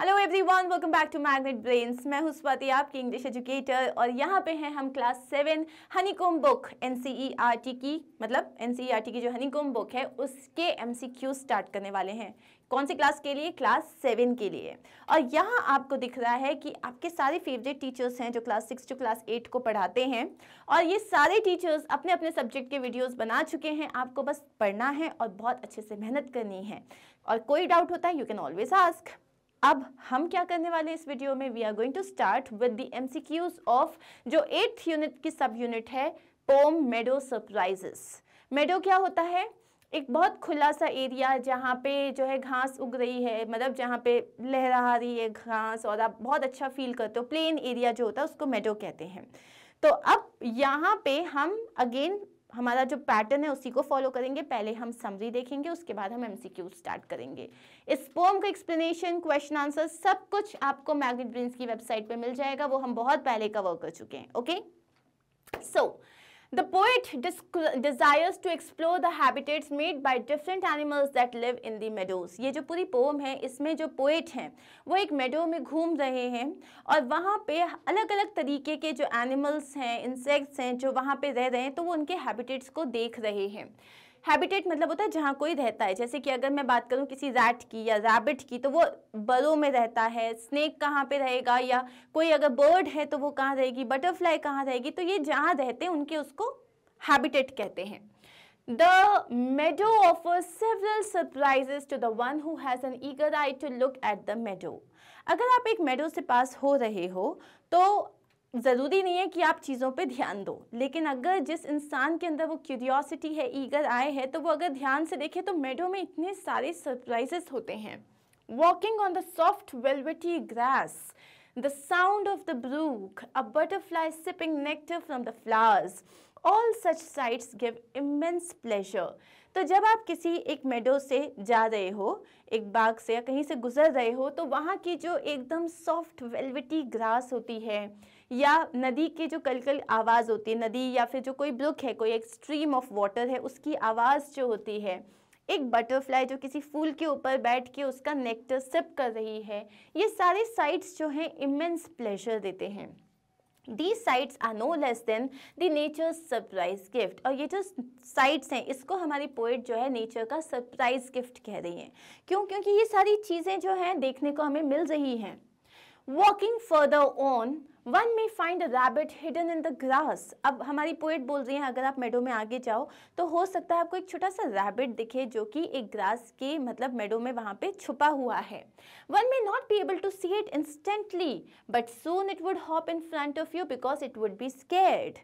Hello everyone welcome back to magnet brains मैं हूं स्वाति आपकी इंग्लिश एजुकेटर और यहाँ पे हैं हम class seven honeycomb book NCERT की मतलब एनसीईआरटी e की जो हनीकोम बुक है उसके एमसीक्यू स्टार्ट करने वाले हैं कौन सी क्लास के लिए क्लास सेवन के लिए और यहाँ आपको दिख रहा है कि आपके सारे फेवरेट टीचर्स हैं जो class six to class eight को पढ़ाते हैं और ये सारे टीचर्स अपने अपने सब्जेक्ट के वीडियोस बना चुके हैं आपको बस पढ़ना है और बहुत अच्छे से मेहनत करनी है और कोई डाउट होता है यू कैन ऑलवेज आस्क अब हम क्या करने वाले हैं इस वीडियो में we are going to start with the MCQs of जो एट्थ यूनिट की सब यूनिट है पोम मेडो सरप्राइजेस मेडो क्या होता है एक बहुत खुला सा एरिया जहाँ पे जो है घास उग रही है मतलब जहाँ पे लहरा रही है घास और आप बहुत अच्छा फील करते हो प्लेन एरिया जो होता है उसको मेडो कहते हैं तो अब यहाँ पे हम अगेन हमारा जो पैटर्न है उसी को फॉलो करेंगे पहले हम समरी देखेंगे उसके बाद हम एमसीक्यू स्टार्ट करेंगे इस पोम का एक्सप्लेनेशन क्वेश्चन आंसर सब कुछ आपको मैग्नेट ब्रिंस की वेबसाइट पे मिल जाएगा वो हम बहुत पहले कवर कर चुके हैं okay so so, The poet desires to explore the habitats made by different animals that live in the meadows. ये जो पूरी पोम है इसमें जो पोएट हैं वो एक मेडो में घूम रहे हैं और वहाँ पे अलग अलग तरीके के जो एनिमल्स हैं इंसेक्ट्स हैं जो वहाँ पे रह रहे हैं तो वो उनके हैबिटेट्स को देख रहे हैं हैबिटेट मतलब होता है जहाँ कोई रहता है जैसे कि अगर मैं बात करूँ किसी रैट की या रैबिट की तो वो बड़ों में रहता है स्नेक कहाँ पे रहेगा या कोई अगर बर्ड है तो वो कहाँ रहेगी बटरफ्लाई कहाँ रहेगी तो ये जहाँ रहते हैं उनके उसको हैबिटेट कहते हैं the meadow offer several surprise to the one has an eager eye to look at the meadow अगर आप एक मेडो से पास हो रहे हो तो ज़रूरी नहीं है कि आप चीज़ों पे ध्यान दो लेकिन अगर जिस इंसान के अंदर वो क्यूरियोसिटी है ईगर आए है तो वो अगर ध्यान से देखे तो मेडो में इतने सारे सरप्राइजेस होते हैं walking on the soft velvety grass the sound of the brook a butterfly sipping nectar from the flowers all such sights give immense pleasure तो जब आप किसी एक मेडो से जा रहे हो एक बाग से या कहीं से गुजर रहे हो तो वहाँ की जो एकदम सॉफ्ट वेलविटी ग्रास होती है या नदी के जो कल कल आवाज़ होती है नदी या फिर जो कोई ब्रुक है कोई एक स्ट्रीम ऑफ वाटर है उसकी आवाज़ जो होती है एक बटरफ्लाई जो किसी फूल के ऊपर बैठ के उसका नेक्टर सिप कर रही है ये सारे साइट्स जो हैं इमेंस प्लेजर देते हैं these sights are no less than the nature surprise gift और ये जो साइट्स हैं इसको हमारी पोइट जो है नेचर का सरप्राइज गिफ्ट कह रही हैं क्यों क्योंकि ये सारी चीज़ें जो हैं देखने को हमें मिल रही हैं walking further on one may find a rabbit hidden in the grass अब हमारी पोएट बोल रही हैं अगर आप मेडो में आगे जाओ तो हो सकता है आपको एक छोटा सा रैबिट दिखे जो कि एक ग्रास के मतलब मेडो में वहाँ पे छुपा हुआ है one may not be able to see it instantly but soon it would hop in front of you because it would be scared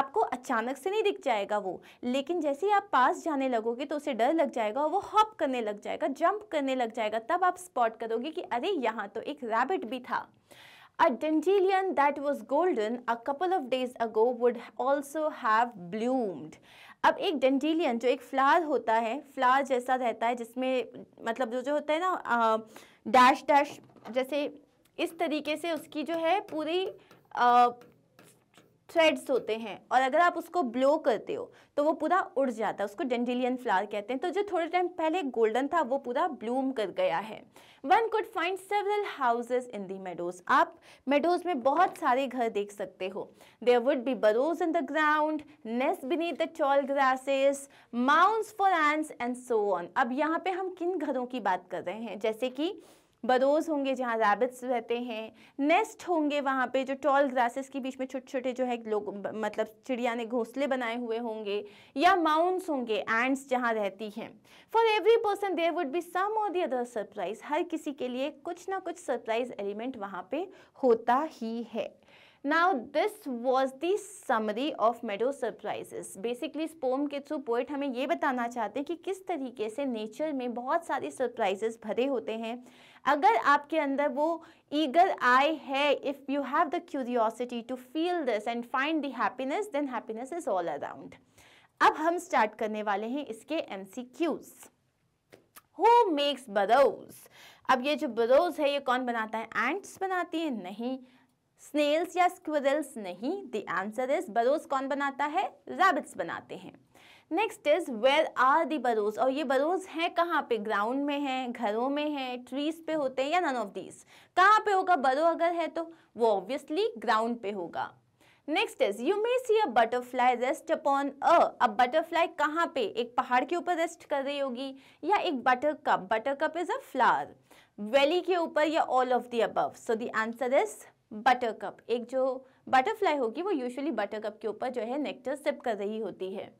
आपको अचानक से नहीं दिख जाएगा वो लेकिन जैसे ही आप पास जाने लगोगे तो उसे डर लग जाएगा और वो हॉप करने लग जाएगा जंप करने लग जाएगा तब आप स्पॉट करोगे कि अरे यहाँ तो एक रैबिट भी था A dandelion that was golden a couple of days ago would also have bloomed. अब एक डेंटिलियन जो एक फ्लावर होता है फ्लावर जैसा रहता है जिसमें मतलब जो जो होता है ना डैश डैश जैसे इस तरीके से उसकी जो है पूरी आ, थ्रेड्स होते हैं और अगर आप उसको ब्लो करते हो तो वो पूरा उड़ जाता है उसको डेंडिलियन फ्लावर कहते हैं तो जो थोड़े टाइम पहले गोल्डन था वो पूरा ब्लूम कर गया है one could find several houses in the meadows आप मेडोज में बहुत सारे घर देख सकते हो there would be burrows in the ground nest beneath the grasses mounds for and so on अब यहाँ पे हम किन घरों की बात कर रहे हैं जैसे कि बदोज होंगे जहाँ रैबिट्स रहते हैं नेस्ट होंगे वहाँ पे जो टॉल ग्रासेस के बीच में छोटे छोटे जो है लोग मतलब चिड़िया ने घोंसले बनाए हुए होंगे या माउंट्स होंगे एंड्स जहाँ रहती हैं for every person there would be some और दी अदर सरप्राइज हर किसी के लिए कुछ ना कुछ सरप्राइज एलिमेंट वहाँ पे होता ही है Now this was the summary of meadow surprises basically इस पोम के थ्रू पोइट हमें ये बताना चाहते हैं कि किस तरीके से नेचर में बहुत सारे सरप्राइजेस भरे होते हैं अगर आपके अंदर वो ईगर आई है if you have the curiosity to feel this and find the happiness then happiness is all around अब हम स्टार्ट करने वाले हैं इसके M C Qs who makes burrows अब ये जो बरोज है ये कौन बनाता है एंट्स बनाती है नहीं स्नेल्स या स्क्विरल्स नहीं द आंसर इज बरोज कौन बनाता है रैबिट्स बनाते हैं next is where are the burrows और ये बरोज हैं कहाँ पे ग्राउंड में हैं घरों में हैं ट्रीज पे होते हैं या नन ऑफ दीज कहाँ पे होगा बरो अगर है तो वो ऑब्वियसली ग्राउंड पे होगा next is you may see a butterfly rest upon a अब बटरफ्लाई कहाँ पे एक पहाड़ के ऊपर रेस्ट कर रही होगी या एक buttercup buttercup is a flower valley के ऊपर या all of the above so the answer is buttercup एक जो बटरफ्लाई होगी वो यूजुअली बटर कप के ऊपर जो है नेक्टर सिप कर रही होती है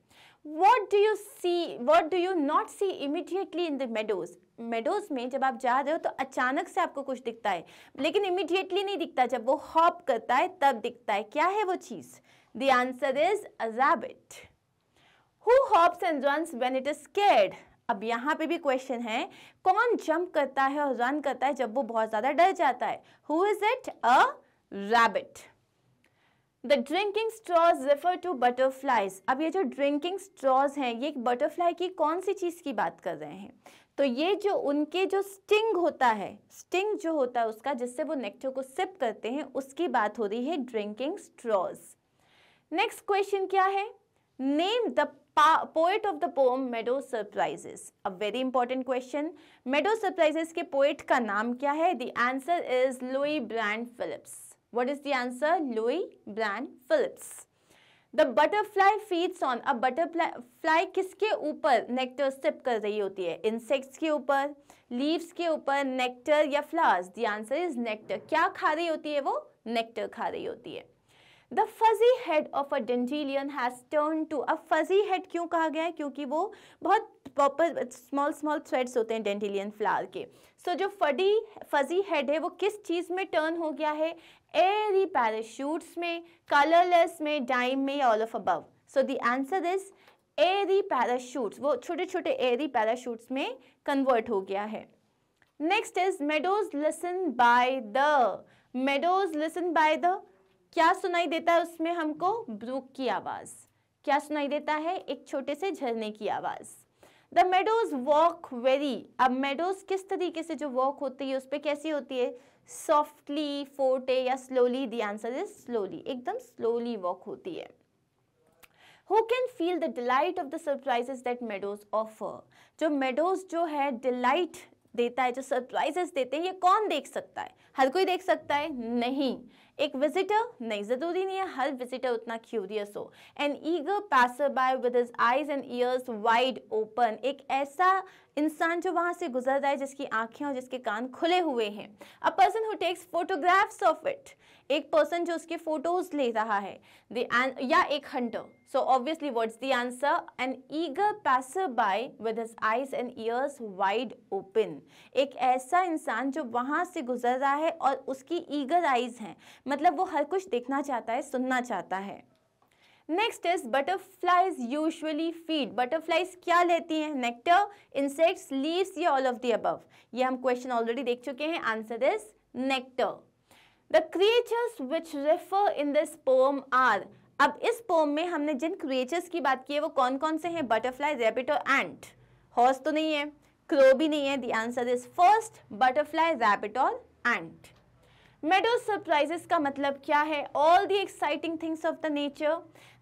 what do you see what do you not see immediately in the meadows meadows में जब आप जा रहे हो तो अचानक से आपको कुछ दिखता है लेकिन इमिडिएटली नहीं दिखता जब वो हॉप करता है तब दिखता है क्या है वो चीज़ the answer is a rabbit who hops and runs when it is scared अब यहाँ पे भी क्वेश्चन है कौन जंप करता है और रन करता है जब वो बहुत ज़्यादा डर जाता है who is it a rabbit the drinking straws refer to butterflies अब ये जो ड्रिंकिंग स्ट्रॉज हैं ये बटरफ्लाई की कौन सी चीज़ की बात कर रहे हैं तो ये जो उनके जो स्टिंग होता है स्टिंग जो होता है उसका जिससे वो नेक्टर को सिप करते हैं उसकी बात हो रही है ड्रिंकिंग स्ट्रॉज नेक्स्ट क्वेश्चन क्या है name the poet of the poem meadow surprises a very important question meadow surprises के पोएट का नाम क्या है the answer is Louis Brand Phillips What is the answer? Louis brand Phillips. butterfly feeds on a butterfly fly किसके ऊपर nectar SIP कर रही होती है इंसेक्ट्स के ऊपर लीव्स के ऊपर नेक्टर या flowers the answer is nectar क्या खा रही होती है वो नेक्टर खा रही होती है the fuzzy head of a dandelion has turn to अब फजी हेड क्यों कहा गया है क्योंकि वो बहुत प्रॉपर स्मॉल स्मॉल थ्रेड्स होते हैं डेंटिलियन फ्लावर के सो so, जो फडी फजी हेड है वो किस चीज़ में टर्न हो गया है एरी पैराशूट्स में कलरलेस में डाइम में all of above so the answer is airy parachutes वो छोटे छोटे एरी पैराशूट्स में कन्वर्ट हो गया है next is meadows listen by the meadows listen by the क्या सुनाई देता है उसमें हमको ब्रूक की आवाज़ क्या सुनाई देता है एक छोटे से झरने की आवाज़ द मेडोज वॉक वेरी अब मेडोज किस तरीके से जो वॉक होती है उस पर कैसी होती है सॉफ्टली फोर्टे या slowly the answer is slowly एकदम स्लोली वॉक होती है who can feel the delight of the surprises that meadows offer जो मेडोज जो है डिलाइट देता है जो सरप्राइजेस देते हैं ये कौन देख सकता है हर कोई देख सकता है नहीं एक विजिटर नहीं ज़रूरी नहीं है हर विजिटर उतना क्यूरियस हो an eager passer by with his eyes and ears wide open एक ऐसा इंसान जो वहाँ से गुजर रहा है जिसकी आंखें और जिसके कान खुले हुए हैं a person who takes photographs of it एक पर्सन जो उसके फोटोज ले रहा है या एक hunter so obviously what's the answer an eager passer by with his eyes and ears wide open एक ऐसा इंसान जो वहाँ से गुजर रहा है और उसकी ईगर आइज़ हैं मतलब वो हर कुछ देखना चाहता है सुनना चाहता है next is butterflies usually feed butterflies क्या लेती हैं नेक्टर इंसेक्ट्स लीव्स या ऑल ऑफ द अब ये हम क्वेश्चन ऑलरेडी देख चुके हैं answer is nectar the creatures which refer in this poem are अब इस पोम में हमने जिन क्रिएचर्स की बात की है वो कौन कौन से हैं बटरफ्लाई रैबिट और एंट हॉर्स तो नहीं है क्रो भी नहीं है the answer is first butterfly rabbit और एंट मेडो सरप्राइजेस का मतलब क्या है all the exciting things of the nature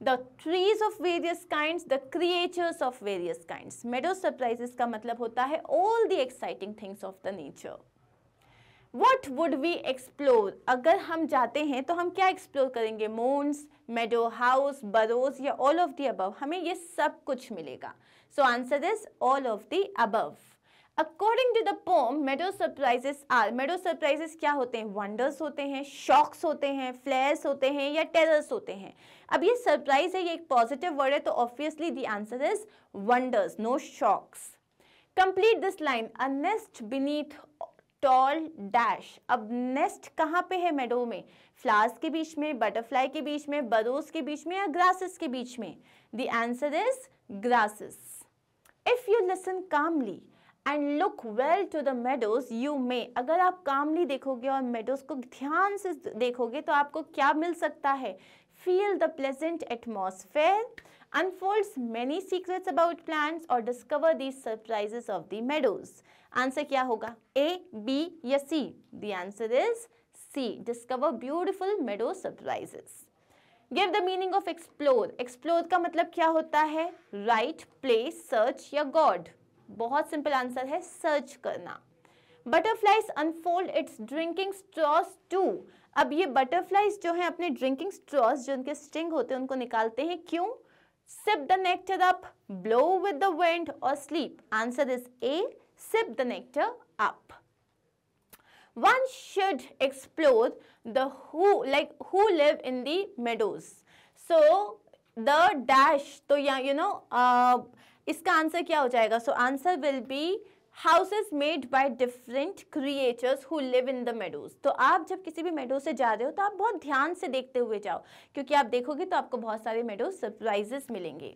the trees of various kind the creatures of various kind meadow surprises का मतलब होता है all the exciting things of the nature what would we explore अगर हम जाते हैं तो हम क्या एक्सप्लोर करेंगे मोन्स मेडो हाउस बरोज या ऑल ऑफ दी अबव हमें ये सब कुछ मिलेगा so answer is all of the above according to the poem meadow surprises are meadow surprises क्या होते हैं वंडर्स होते हैं शॉक्स होते हैं फ्लेयर्स होते हैं या टेरर्स होते हैं अब ये सरप्राइज है ये एक पॉजिटिव वर्ड है तो obviously the answer is wonders no shocks complete this line a nest beneath tall dash अब नेस्ट कहाँ पे है मेडो में फ्लावर्स के बीच में बटरफ्लाई के बीच में बरोस के बीच में या ग्रासेस के बीच में the answer is grasses if you listen calmly and look well to the meadows you may अगर आप कामली देखोगे और मेडोज को ध्यान से देखोगे तो आपको क्या मिल सकता है feel the pleasant atmosphere unfold many secrets about plants और discover the surprises of the meadows answer क्या होगा ए बी या C the answer is C discover beautiful meadow surprises give the meaning of explore explore का मतलब क्या होता है right place search या गॉड बहुत सिंपल आंसर है सर्च करना butterflies unfold its drinking straws to अब ये बटरफ्लाइज जो है अपने ड्रिंकिंग स्ट्रॉस जो उनके स्टिंग होते हैं उनको निकालते हैं क्यों sip the nectar up blow with the wind और sleep answer is A sip the nectar up one should explore the who like who live in the meadows so the dash so तो you you know uh, इसका आंसर क्या हो जाएगा so answer will be houses made by different creators who live in the meadows तो आप जब किसी भी मेडो से जा रहे हो तो आप बहुत ध्यान से देखते हुए जाओ क्योंकि आप देखोगे तो आपको बहुत सारे मेडो सरप्राइजेस मिलेंगे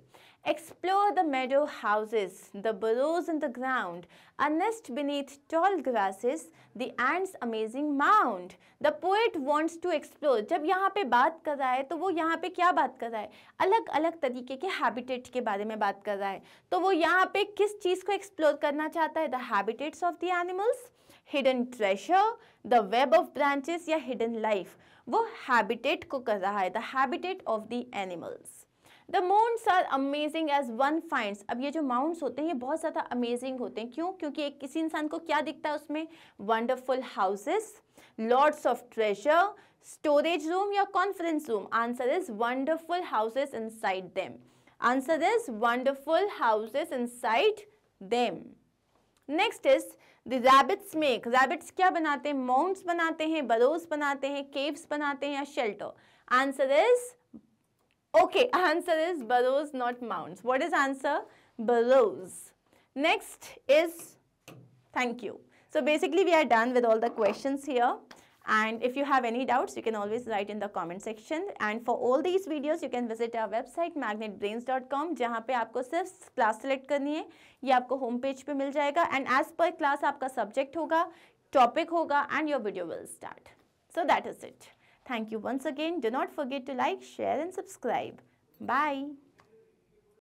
explore the meadow houses the burrows in the ground a nest beneath tall grasses the and amazing mound the poet wants to explore जब यहाँ पे बात कर रहा है तो वो यहाँ पे क्या बात कर रहा है अलग अलग तरीके के हैबिटेट के बारे में बात कर रहा है तो वो यहाँ पे किस चीज़ को एक्सप्लोर करना चाहता है है the habitats of the animals hidden treasure the web of branches या हिडन लाइफ वो हैबिटेट को कर रहा है the habitat of the animals the mounds are amazing as one finds अब ये जो माउंट्स होते हैं ये बहुत ज़्यादा अमेजिंग होते हैं क्यों क्योंकि एक किसी इंसान को क्या दिखता है उसमें wonderful houses lords of treasure storage room या conference room answer is wonderful houses inside them answer is wonderful houses inside them next is the rabbits make rabbits क्या बनाते हैं माउंट्स बनाते हैं बरोज बनाते हैं केव्स बनाते हैं या shelter answer is okay answer is burrows not mounds what is answer burrows next is thank you so basically we are done with all the questions here and if you have any doubts, you can always write in the comment section. And for all these videos, you can visit our website magnetbrains.com where you have only class select or you will homepage on the homepage. And as per class, your subject will topic hoga, and your video will start. So that is it. Thank you once again. Do not forget to like, share and subscribe. Bye.